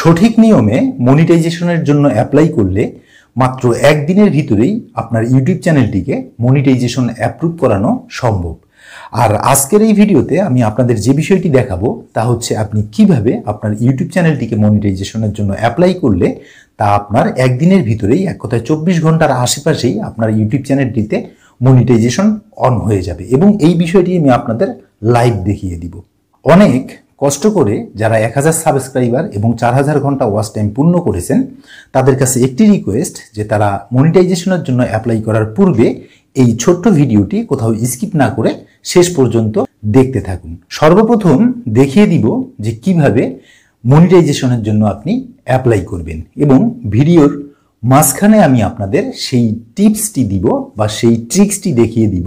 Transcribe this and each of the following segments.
সঠিক নিয়মে মনিটাইজেশনের জন্য অ্যাপ্লাই করলে মাত্র একদিনের ভিতরেই আপনার ইউটিউব চ্যানেলটিকে মনিটাইজেশন অ্যাপ্রুভ করানো সম্ভব আর আজকের এই ভিডিওতে আমি আপনাদের যে বিষয়টি দেখাবো তা হচ্ছে আপনি কিভাবে আপনার ইউটিউব চ্যানেলটিকে মনিটাইজেশনের জন্য অ্যাপ্লাই করলে তা আপনার একদিনের ভিতরেই এক কথায় চব্বিশ ঘন্টার আশেপাশেই আপনার ইউটিউব চ্যানেলটিতে মনিটাইজেশন অন হয়ে যাবে এবং এই বিষয়টি আমি আপনাদের লাইভ দেখিয়ে দিব অনেক কষ্ট করে যারা এক হাজার সাবস্ক্রাইবার এবং চার হাজার ঘন্টা ওয়াচ টাইম পূর্ণ করেছেন তাদের কাছে একটি রিকোয়েস্ট যে তারা মনিটাইজেশনের জন্য অ্যাপ্লাই করার পূর্বে এই ছোট্ট ভিডিওটি কোথাও স্কিপ না করে শেষ পর্যন্ত দেখতে থাকুন সর্বপ্রথম দেখিয়ে দিব যে কিভাবে মনিটাইজেশনের জন্য আপনি অ্যাপ্লাই করবেন এবং ভিডিওর মাঝখানে আমি আপনাদের সেই টিপসটি দিব বা সেই ট্রিক্সটি দেখিয়ে দিব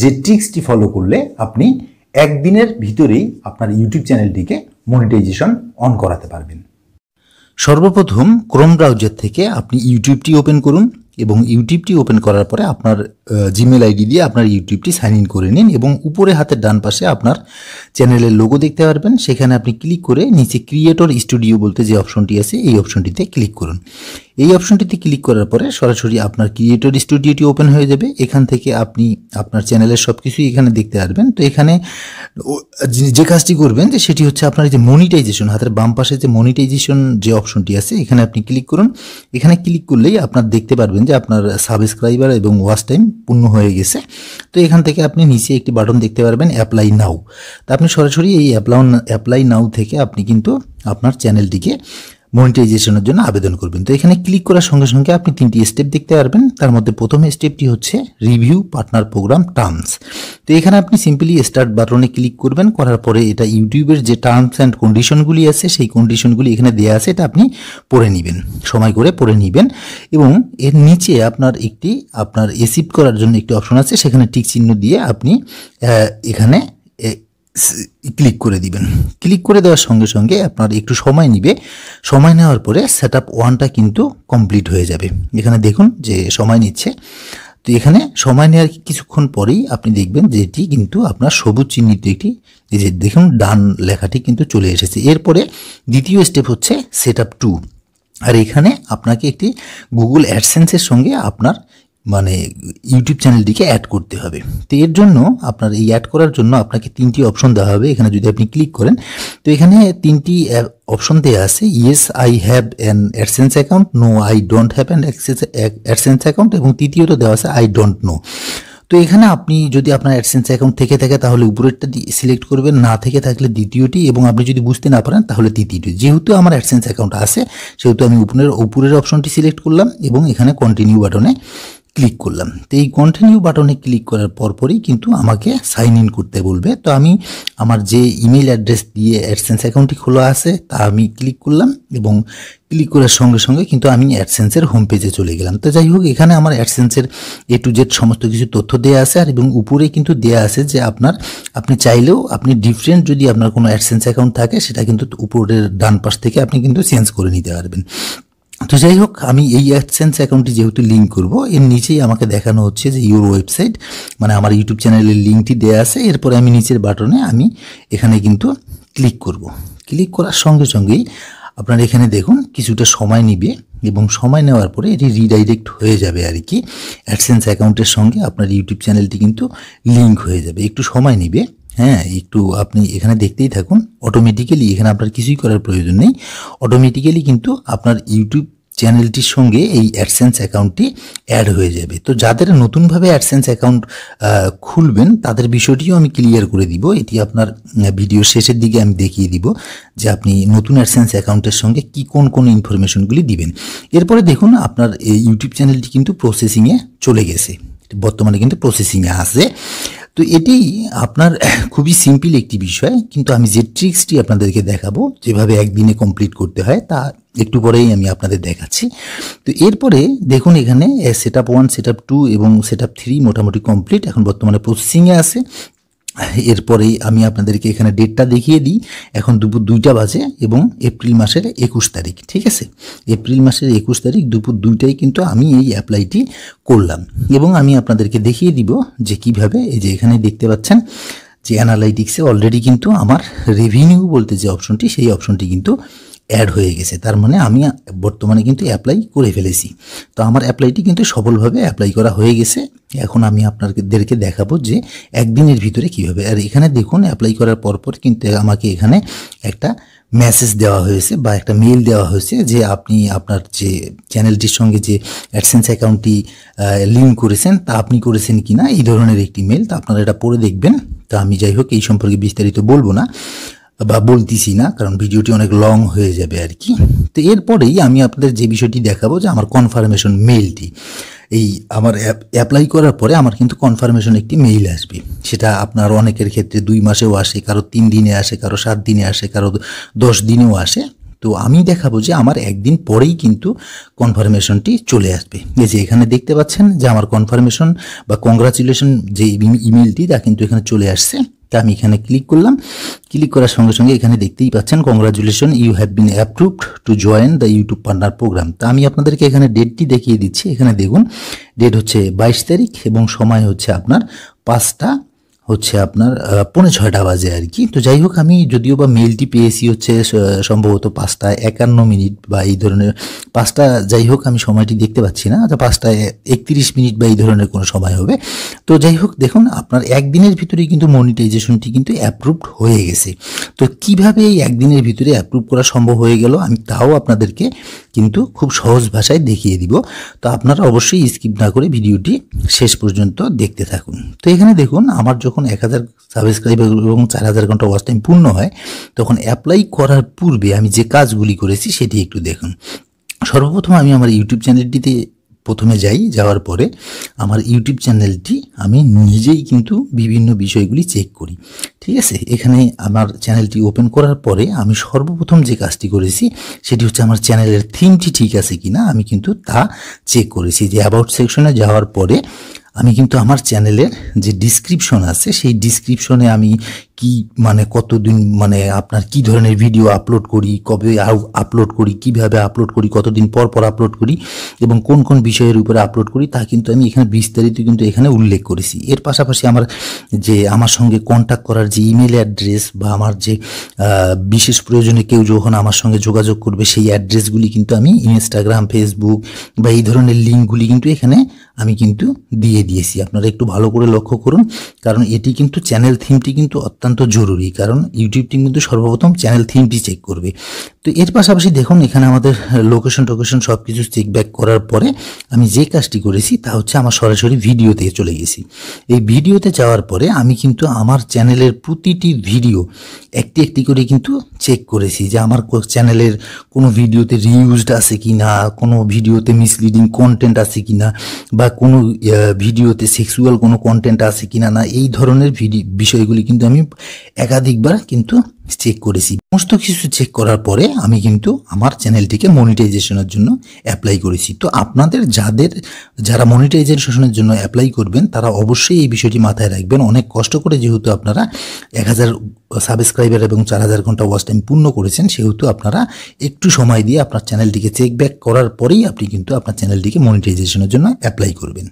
যে ট্রিক্সটি ফলো করলে আপনি একদিনের ভিতরেই আপনার ইউটিউব চ্যানেলটিকে মনিটাইজেশন অন করাতে পারবেন সর্বপ্রথম ক্রোম ব্রাউজার থেকে আপনি ইউটিউবটি ওপেন করুন এবং ইউটিউবটি ওপেন করার পরে আপনার জিমেল আইডি দিয়ে আপনার ইউটিউবটি সাইন ইন করে নিন এবং উপরে হাতের ডান পাশে আপনার চ্যানেলের লোগো দেখতে পারবেন সেখানে আপনি ক্লিক করে নিচে ক্রিয়েটর স্টুডিও বলতে যে অপশনটি আছে এই অপশনটিতে ক্লিক করুন এই অপশনটিতে ক্লিক করার পরে সরাসরি আপনার ক্রিয়েটর স্টুডিওটি ওপেন হয়ে যাবে এখান থেকে আপনি আপনার চ্যানেলের সব কিছুই এখানে দেখতে পারবেন তো এখানে যে কাজটি করবেন যে সেটি হচ্ছে আপনার যে মনিটাইজেশন হাতের বাম পাশে যে মনিটাইজেশন যে অপশনটি আছে এখানে আপনি ক্লিক করুন এখানে ক্লিক করলেই আপনার দেখতে পারবেন যে আপনার সাবস্ক্রাইবার এবং ওয়াচ টাইম পূর্ণ হয়ে গেছে তো এখান থেকে আপনি নিচে একটি বাটন দেখতে পারবেন অ্যাপ্লাই নাও তা আপনি সরাসরি এই অ্যাপ্লাই অ্যাপ্লাই নাও থেকে আপনি কিন্তু আপনার চ্যানেলটিকে মনিটাইজেশনের জন্য আবেদন করবেন তো এখানে ক্লিক করার সঙ্গে সঙ্গে আপনি তিনটি স্টেপ দেখতে পারবেন তার মধ্যে প্রথম স্টেপটি হচ্ছে রিভিউ পার্টনার প্রোগ্রাম টার্মস তো এখানে আপনি সিম্পলি স্টার্ট বাটনে ক্লিক করবেন করার পরে এটা ইউটিউবের যে টার্মস অ্যান্ড কন্ডিশনগুলি আছে সেই কন্ডিশনগুলি এখানে দেওয়া আছে এটা আপনি পড়ে নেবেন সময় করে পড়ে নেবেন এবং এর নিচে আপনার একটি আপনার এসিভ করার জন্য একটি অপশন আছে সেখানে টিক চিহ্ন দিয়ে আপনি এখানে ক্লিক করে দিবেন ক্লিক করে দেওয়ার সঙ্গে সঙ্গে আপনার একটু সময় নিবে সময় নেওয়ার পরে সেট আপ ওয়ানটা কিন্তু কমপ্লিট হয়ে যাবে এখানে দেখুন যে সময় নিচ্ছে তো এখানে সময় নেওয়ার কিছুক্ষণ পরেই আপনি দেখবেন যে এটি কিন্তু আপনার সবুজ চিহ্নিত একটি এই যে দেখুন ডান লেখাটি কিন্তু চলে এসেছে এরপরে দ্বিতীয় স্টেপ হচ্ছে সেট আপ টু আর এখানে আপনাকে একটি গুগল অ্যাডসেন্সের সঙ্গে আপনার মানে ইউটিউব চ্যানেলটিকে অ্যাড করতে হবে তো এর জন্য আপনার এই অ্যাড করার জন্য আপনাকে তিনটি অপশন দেওয়া হবে এখানে যদি আপনি ক্লিক করেন তো এখানে তিনটি অপশন দেওয়া আছে yes I have an AdSense account no I don't have an AdSense account এবং তৃতীয়ত দেওয়া আছে আই ডোন্ট নো তো এখানে আপনি যদি আপনার অ্যাডসেন্স অ্যাকাউন্ট থেকে থাকে তাহলে উপরেরটা সিলেক্ট করবেন না থেকে থাকলে দ্বিতীয়টি এবং আপনি যদি বুঝতে না পারেন তাহলে তৃতীয়টি যেহেতু আমার অ্যাডসেন্স অ্যাকাউন্ট আছে সেহেতু আমি উপরের উপরের অপশনটি সিলেক্ট করলাম এবং এখানে কন্টিনিউ বাটনে ক্লিক করলাম তো এই কন্টিনিউ বাটনে ক্লিক করার পরপরই কিন্তু আমাকে সাইন ইন করতে বলবে তো আমি আমার যে ইমেল অ্যাড্রেস দিয়ে অ্যাডসেন্স অ্যাকাউন্টটি খোলা আছে তা আমি ক্লিক করলাম এবং ক্লিক করার সঙ্গে সঙ্গে কিন্তু আমি অ্যাডসেন্সের হোম পেজে চলে গেলাম তো যাই হোক এখানে আমার অ্যাডসেন্সের এ টু জেড সমস্ত কিছু তথ্য দেওয়া আছে আর এবং উপরে কিন্তু দেওয়া আছে যে আপনার আপনি চাইলেও আপনি ডিফারেন্ট যদি আপনার কোনো অ্যাডসেন্স অ্যাকাউন্ট থাকে সেটা কিন্তু উপরের ডান পাশ থেকে আপনি কিন্তু চেঞ্জ করে নিতে পারবেন তো যাই হোক আমি এই অ্যাডসেন্স অ্যাকাউন্টটি যেহেতু লিঙ্ক করব এর নিচেই আমাকে দেখানো হচ্ছে যে ইউর ওয়েবসাইট মানে আমার ইউটিউব চ্যানেলের লিঙ্কটি দেওয়া আছে এরপরে আমি নিচের বাটনে আমি এখানে কিন্তু ক্লিক করব ক্লিক করার সঙ্গে সঙ্গেই আপনার এখানে দেখুন কিছুটা সময় নিবে এবং সময় নেওয়ার পরে এটি রিডাইরেক্ট হয়ে যাবে আর কি অ্যাডসেন্স অ্যাকাউন্টের সঙ্গে আপনার ইউটিউব চ্যানেলটি কিন্তু লিঙ্ক হয়ে যাবে একটু সময় নিবে হ্যাঁ একটু আপনি এখানে দেখতেই থাকুন অটোমেটিক্যালি এখানে আপনার কিছুই করার প্রয়োজন নেই অটোমেটিক্যালি কিন্তু আপনার ইউটিউব চ্যানেলটির সঙ্গে এই অ্যাডসেন্স অ্যাকাউন্টটি অ্যাড হয়ে যাবে তো যাদের নতুনভাবে অ্যাডসেন্স অ্যাকাউন্ট খুলবেন তাদের বিষয়টিও আমি ক্লিয়ার করে দিব এটি আপনার ভিডিও শেষের দিকে আমি দেখিয়ে দিব যে আপনি নতুন অ্যাডসেন্স অ্যাকাউন্টের সঙ্গে কি কোন কোন ইনফরমেশনগুলি দিবেন এরপরে দেখুন আপনার এই ইউটিউব চ্যানেলটি কিন্তু প্রসেসিংয়ে চলে গেছে বর্তমানে কিন্তু প্রসেসিংয়ে আসে তো এটি আপনার খুবই সিম্পল একটি বিষয় কিন্তু আমি যে ট্রিক্সটি আপনাদেরকে দেখাবো যেভাবে একদিনে কমপ্লিট করতে হয় তা একটু পরেই আমি আপনাদের দেখাচ্ছি তো এরপরে দেখুন এখানে set up one set up two এবং সেট আপ থ্রি মোটামুটি কমপ্লিট এখন বর্তমানে প্রসেসিংয়ে আছে এরপরেই আমি আপনাদেরকে এখানে ডেটটা দেখিয়ে দিই এখন দুপুর দুইটা বাজে এবং এপ্রিল মাসের একুশ তারিখ ঠিক আছে এপ্রিল মাসের একুশ তারিখ দুপুর দুইটায় কিন্তু আমি এই অ্যাপ্লাইটি করলাম এবং আমি আপনাদেরকে দেখিয়ে দিব যে কিভাবে এই যে এখানে দেখতে পাচ্ছেন যে অ্যানালাইটিক্সে অলরেডি কিন্তু আমার রেভিনিউ বলতে যে অপশনটি সেই অপশনটি কিন্তু অ্যাড হয়ে গেছে তার মানে আমি বর্তমানে কিন্তু অ্যাপ্লাই করে ফেলেছি তো আমার অ্যাপ্লাইটি কিন্তু সফলভাবে অ্যাপ্লাই করা হয়ে গেছে এখন আমি আপনাদেরকে দেখাবো যে একদিনের ভিতরে কীভাবে আর এখানে দেখুন অ্যাপ্লাই করার পরপর কিন্তু আমাকে এখানে একটা মেসেজ দেওয়া হয়েছে বা একটা মেইল দেওয়া হয়েছে যে আপনি আপনার যে চ্যানেলটির সঙ্গে যে অ্যাডসেন্স অ্যাকাউন্টটি লিঙ্ক করেছেন তা আপনি করেছেন কি না এই ধরনের একটি মেল তা আপনারা এটা পড়ে দেখবেন তা আমি যাই হোক এই সম্পর্কে বিস্তারিত বলবো না বা বলতেছি না কারণ ভিডিওটি অনেক লং হয়ে যাবে আর কি তো এরপরেই আমি আপনাদের যে বিষয়টি দেখাবো যে আমার কনফার্মেশন মেইলটি এই আমার অ্যাপ্লাই করার পরে আমার কিন্তু কনফার্মেশন একটি মেইল আসবে সেটা আপনার অনেকের ক্ষেত্রে দুই মাসেও আসে কারো তিন দিনে আসে কারো সাত দিনে আসে কারো দশ দিনেও আসে তো আমি দেখাবো যে আমার একদিন পরেই কিন্তু কনফার্মেশনটি চলে আসবে এই যে এখানে দেখতে পাচ্ছেন যে আমার কনফার্মেশন বা কংগ্রাচুলেশন যে ইমেলটি তা কিন্তু এখানে চলে আসছে তা আমি এখানে ক্লিক করলাম ক্লিক করার সঙ্গে সঙ্গে এখানে দেখতেই পাচ্ছেন congratulation you have been approved to join the YouTube partner program তা আমি আপনাদেরকে এখানে ডেটটি দেখিয়ে দিচ্ছি এখানে দেখুন ডেট হচ্ছে বাইশ তারিখ এবং সময় হচ্ছে আপনার পাঁচটা হচ্ছে আপনার পৌনে ছয়টা বাজে আর কি তো যাই হোক আমি যদিও বা মেলটি পেয়েছি হচ্ছে সম্ভবত পাঁচটা একান্ন মিনিট বা এই ধরনের পাঁচটা যাই হোক আমি সময়টি দেখতে পাচ্ছি না আচ্ছা পাঁচটা একত্রিশ মিনিট বা এই ধরনের কোনো সময় হবে তো যাই হোক দেখুন আপনার একদিনের ভিতরেই কিন্তু মনিটাইজেশনটি কিন্তু অ্যাপ্রুভড হয়ে গেছে তো কিভাবে এই একদিনের ভিতরে অ্যাপ্রুভ করা সম্ভব হয়ে গেল আমি তাও আপনাদেরকে কিন্তু খুব সহজ ভাষায় দেখিয়ে দিব তো আপনারা অবশ্যই স্কিপ না করে ভিডিওটি শেষ পর্যন্ত দেখতে থাকুন তো এখানে দেখুন আমার যখন যখন এক হাজার সাবস্ক্রাইবার এবং চার হাজার ঘন্টা ওয়াচ টাইম পূর্ণ হয় তখন অ্যাপ্লাই করার পূর্বে আমি যে কাজগুলি করেছি সেটি একটু দেখুন সর্বপ্রথম আমি আমার ইউটিউব চ্যানেলটিতে প্রথমে যাই যাওয়ার পরে আমার ইউটিউব চ্যানেলটি আমি নিজেই কিন্তু বিভিন্ন বিষয়গুলি চেক করি ঠিক আছে এখানে আমার চ্যানেলটি ওপেন করার পরে আমি সর্বপ্রথম যে কাজটি করেছি সেটি হচ্ছে আমার চ্যানেলের থিমটি ঠিক আছে কিনা আমি কিন্তু তা চেক করেছি যে অ্যাবাউট সেকশনে যাওয়ার পরে আমি কিন্তু আমার চ্যানেলের যে ডিসক্রিপশন আছে সেই ডিসক্রিপশনে আমি কি মানে কতদিন মানে আপনার কি ধরনের ভিডিও আপলোড করি কবে আপলোড করি কিভাবে আপলোড করি কতদিন পর পর আপলোড করি এবং কোন কোন বিষয়ের উপরে আপলোড করি তা কিন্তু আমি এখানে বিস্তারিত কিন্তু এখানে উল্লেখ করেছি এর পাশাপাশি আমার যে আমার সঙ্গে কন্ট্যাক্ট করার যে ইমেল অ্যাড্রেস বা আমার যে বিশেষ প্রয়োজনে কেউ যখন আমার সঙ্গে যোগাযোগ করবে সেই অ্যাড্রেসগুলি কিন্তু আমি ইনস্টাগ্রাম ফেসবুক বা এই ধরনের লিঙ্কগুলি কিন্তু এখানে আমি কিন্তু দিয়ে দিয়েছি আপনারা একটু ভালো করে লক্ষ্য করুন কারণ এটি কিন্তু চ্যানেল থিমটি কিন্তু অত্যন্ত একান্ত জরুরি কারণ ইউটিউবটি কিন্তু সর্বপ্রথম চ্যানেল থিমটি চেক করবে তো এর পাশাপাশি দেখুন এখানে আমাদের লোকেশন টোকেশন সব কিছু ব্যাক করার পরে আমি যে কাজটি করেছি তা হচ্ছে আমার সরাসরি ভিডিওতে চলে গেছি এই ভিডিওতে যাওয়ার পরে আমি কিন্তু আমার চ্যানেলের প্রতিটি ভিডিও একটি একটি করে কিন্তু চেক করেছি যে আমার চ্যানেলের কোনো ভিডিওতে রিউজড আছে কি না কোনো ভিডিওতে মিসলিডিং কন্টেন্ট আছে কি না বা কোনো ভিডিওতে সেক্সুয়াল কোনো কন্টেন্ট আছে কি না না এই ধরনের ভিডিও বিষয়গুলি কিন্তু আমি একাধিকবার কিন্তু চেক করেছি সমস্ত কিছু চেক করার পরে আমি কিন্তু আমার চ্যানেলটিকে মনিটাইজেশনের জন্য অ্যাপ্লাই করেছি তো আপনাদের যাদের যারা মনিটাইজেশনের জন্য অ্যাপ্লাই করবেন তারা অবশ্যই এই বিষয়টি মাথায় রাখবেন অনেক কষ্ট করে যেহেতু আপনারা এক হাজার সাবস্ক্রাইবার এবং চার হাজার ঘন্টা ওয়াচ টাইম পূর্ণ করেছেন সেহেতু আপনারা একটু সময় দিয়ে আপনার চ্যানেলটিকে চেক ব্যাক করার পরেই আপনি কিন্তু আপনার চ্যানেলটিকে মনিটাইজেশনের জন্য অ্যাপ্লাই করবেন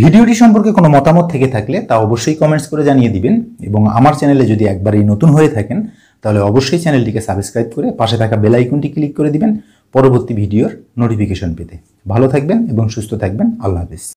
ভিডিওটি সম্পর্কে কোনো মতামত থেকে থাকলে তা অবশ্যই কমেন্টস করে জানিয়ে দিবেন এবং আমার চ্যানেলে যদি একবারই নতুন হয়ে থাকেন তাহলে অবশ্যই চ্যানেলটিকে সাবস্ক্রাইব করে পাশে থাকা বেল আইকনটি ক্লিক করে দিবেন পরবর্তী ভিডিওর নোটিফিকেশন পেতে ভালো থাকবেন এবং সুস্থ থাকবেন আল্লাহ হাফিজ